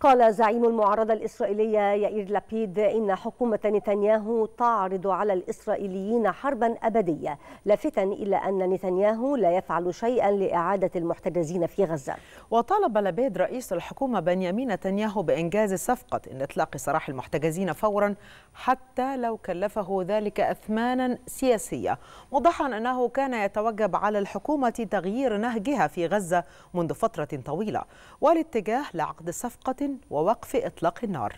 قال زعيم المعارضة الإسرائيلية يائير لابيد إن حكومة نتنياهو تعرض على الإسرائيليين حربا أبدية لافتا إلى أن نتنياهو لا يفعل شيئا لإعادة المحتجزين في غزة وطالب لابيد رئيس الحكومة بنيامين نتنياهو بإنجاز صفقة إن إطلاق سراح المحتجزين فورا حتى لو كلفه ذلك أثمانا سياسية موضحا أنه كان يتوجب على الحكومة تغيير نهجها في غزة منذ فترة طويلة والاتجاه لعقد صفقة ووقف إطلاق النار